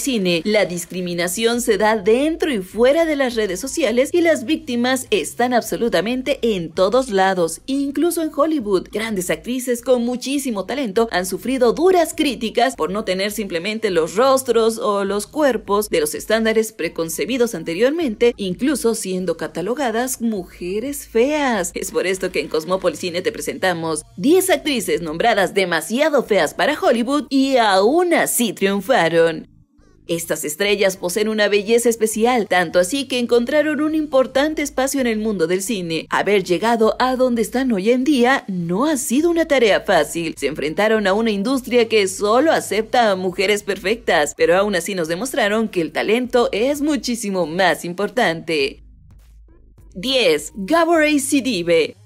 Cine, La discriminación se da dentro y fuera de las redes sociales y las víctimas están absolutamente en todos lados, incluso en Hollywood. Grandes actrices con muchísimo talento han sufrido duras críticas por no tener simplemente los rostros o los cuerpos de los estándares preconcebidos anteriormente, incluso siendo catalogadas mujeres feas. Es por esto que en Cine te presentamos 10 actrices nombradas demasiado feas para Hollywood y aún así triunfaron. Estas estrellas poseen una belleza especial, tanto así que encontraron un importante espacio en el mundo del cine. Haber llegado a donde están hoy en día no ha sido una tarea fácil. Se enfrentaron a una industria que solo acepta a mujeres perfectas, pero aún así nos demostraron que el talento es muchísimo más importante. 10. Gabor Sidibe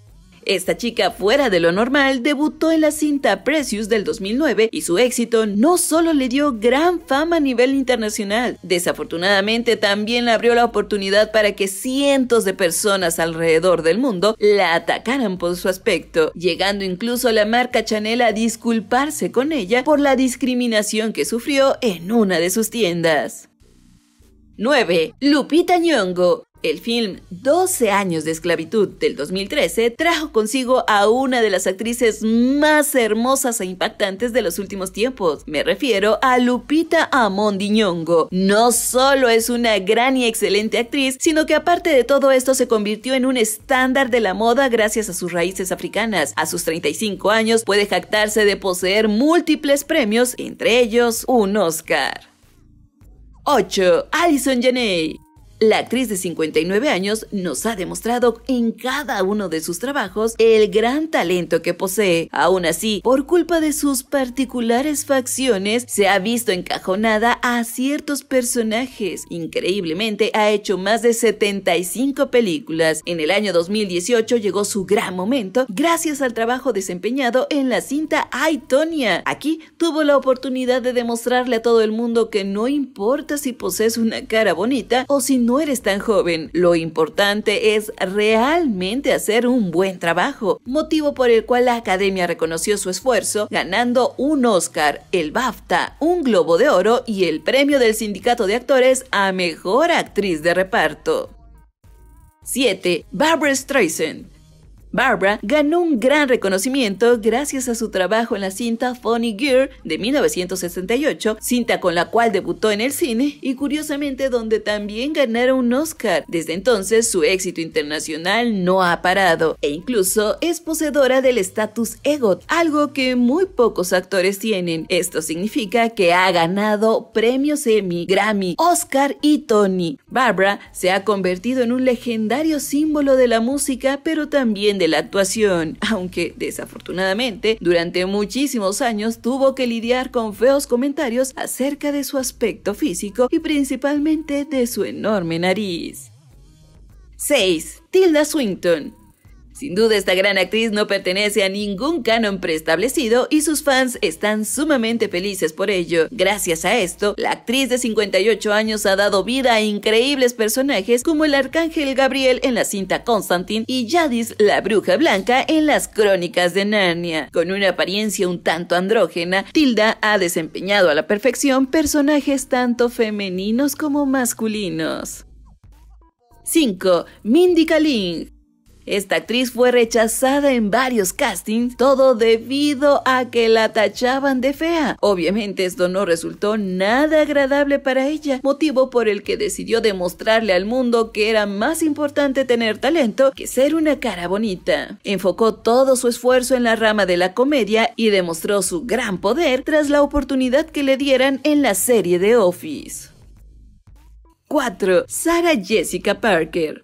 esta chica fuera de lo normal debutó en la cinta Precious del 2009 y su éxito no solo le dio gran fama a nivel internacional, desafortunadamente también abrió la oportunidad para que cientos de personas alrededor del mundo la atacaran por su aspecto, llegando incluso la marca Chanel a disculparse con ella por la discriminación que sufrió en una de sus tiendas. 9. Lupita Nyong'o el film 12 años de esclavitud del 2013 trajo consigo a una de las actrices más hermosas e impactantes de los últimos tiempos. Me refiero a Lupita Amondiñongo. No solo es una gran y excelente actriz, sino que aparte de todo esto se convirtió en un estándar de la moda gracias a sus raíces africanas. A sus 35 años puede jactarse de poseer múltiples premios, entre ellos un Oscar. 8. Alison Janney la actriz de 59 años nos ha demostrado en cada uno de sus trabajos el gran talento que posee. Aún así, por culpa de sus particulares facciones, se ha visto encajonada a ciertos personajes. Increíblemente, ha hecho más de 75 películas. En el año 2018 llegó su gran momento gracias al trabajo desempeñado en la cinta Ay Aquí tuvo la oportunidad de demostrarle a todo el mundo que no importa si posees una cara bonita o si no eres tan joven. Lo importante es realmente hacer un buen trabajo, motivo por el cual la Academia reconoció su esfuerzo ganando un Oscar, el BAFTA, un Globo de Oro y el premio del Sindicato de Actores a Mejor Actriz de Reparto. 7. Barbara Streisand Barbara ganó un gran reconocimiento gracias a su trabajo en la cinta Funny Girl de 1968, cinta con la cual debutó en el cine y curiosamente donde también ganaron un Oscar. Desde entonces su éxito internacional no ha parado e incluso es poseedora del estatus EGOT, algo que muy pocos actores tienen. Esto significa que ha ganado premios Emmy, Grammy, Oscar y Tony. Barbara se ha convertido en un legendario símbolo de la música, pero también de la actuación, aunque desafortunadamente durante muchísimos años tuvo que lidiar con feos comentarios acerca de su aspecto físico y principalmente de su enorme nariz. 6. Tilda Swinton sin duda esta gran actriz no pertenece a ningún canon preestablecido y sus fans están sumamente felices por ello. Gracias a esto, la actriz de 58 años ha dado vida a increíbles personajes como el arcángel Gabriel en la cinta Constantine y Yadis la bruja blanca en las crónicas de Narnia. Con una apariencia un tanto andrógena, Tilda ha desempeñado a la perfección personajes tanto femeninos como masculinos. 5. Mindy Kaling esta actriz fue rechazada en varios castings, todo debido a que la tachaban de fea. Obviamente esto no resultó nada agradable para ella, motivo por el que decidió demostrarle al mundo que era más importante tener talento que ser una cara bonita. Enfocó todo su esfuerzo en la rama de la comedia y demostró su gran poder tras la oportunidad que le dieran en la serie de Office. 4. Sarah Jessica Parker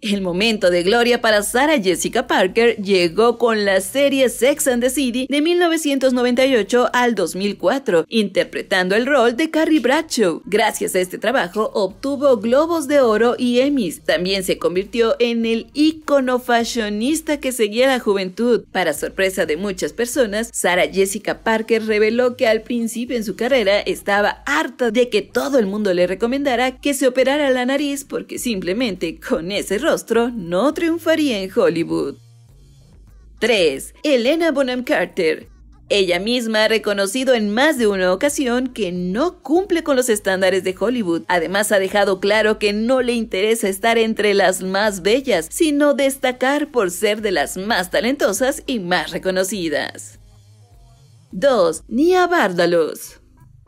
el momento de gloria para Sarah Jessica Parker llegó con la serie Sex and the City de 1998 al 2004, interpretando el rol de Carrie Bradshaw. Gracias a este trabajo obtuvo Globos de Oro y Emmys. También se convirtió en el icono fashionista que seguía la juventud. Para sorpresa de muchas personas, Sarah Jessica Parker reveló que al principio en su carrera estaba harta de que todo el mundo le recomendara que se operara la nariz porque simplemente con ese rol no triunfaría en Hollywood. 3. Elena Bonham Carter. Ella misma ha reconocido en más de una ocasión que no cumple con los estándares de Hollywood. Además ha dejado claro que no le interesa estar entre las más bellas, sino destacar por ser de las más talentosas y más reconocidas. 2. Nia Vardalos.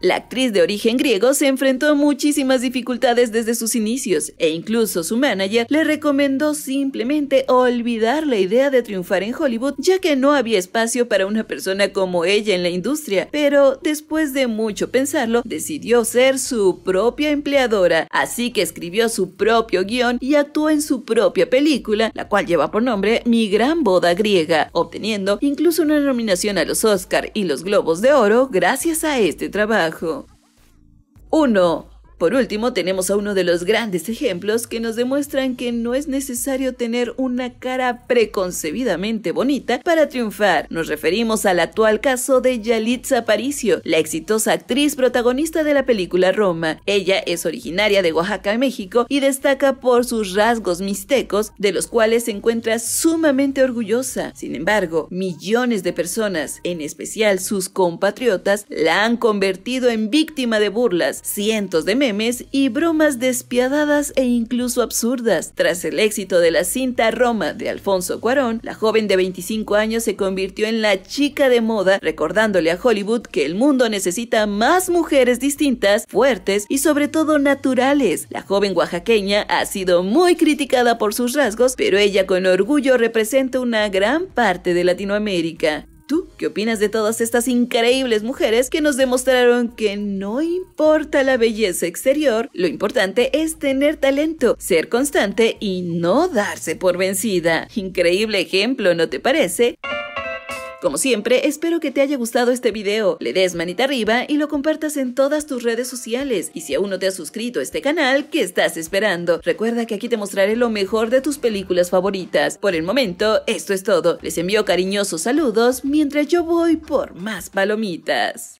La actriz de origen griego se enfrentó a muchísimas dificultades desde sus inicios e incluso su manager le recomendó simplemente olvidar la idea de triunfar en Hollywood ya que no había espacio para una persona como ella en la industria, pero después de mucho pensarlo decidió ser su propia empleadora, así que escribió su propio guión y actuó en su propia película, la cual lleva por nombre Mi Gran Boda Griega, obteniendo incluso una nominación a los Oscar y los Globos de Oro gracias a este trabajo trabajo. 1. Por último, tenemos a uno de los grandes ejemplos que nos demuestran que no es necesario tener una cara preconcebidamente bonita para triunfar. Nos referimos al actual caso de Yalitza Aparicio, la exitosa actriz protagonista de la película Roma. Ella es originaria de Oaxaca, México, y destaca por sus rasgos mixtecos, de los cuales se encuentra sumamente orgullosa. Sin embargo, millones de personas, en especial sus compatriotas, la han convertido en víctima de burlas, cientos de memes, y bromas despiadadas e incluso absurdas. Tras el éxito de la cinta Roma de Alfonso Cuarón, la joven de 25 años se convirtió en la chica de moda, recordándole a Hollywood que el mundo necesita más mujeres distintas, fuertes y sobre todo naturales. La joven oaxaqueña ha sido muy criticada por sus rasgos, pero ella con orgullo representa una gran parte de Latinoamérica. ¿Tú qué opinas de todas estas increíbles mujeres que nos demostraron que no importa la belleza exterior, lo importante es tener talento, ser constante y no darse por vencida? Increíble ejemplo, ¿no te parece? Como siempre, espero que te haya gustado este video, le des manita arriba y lo compartas en todas tus redes sociales. Y si aún no te has suscrito a este canal, ¿qué estás esperando? Recuerda que aquí te mostraré lo mejor de tus películas favoritas. Por el momento, esto es todo. Les envío cariñosos saludos mientras yo voy por más palomitas.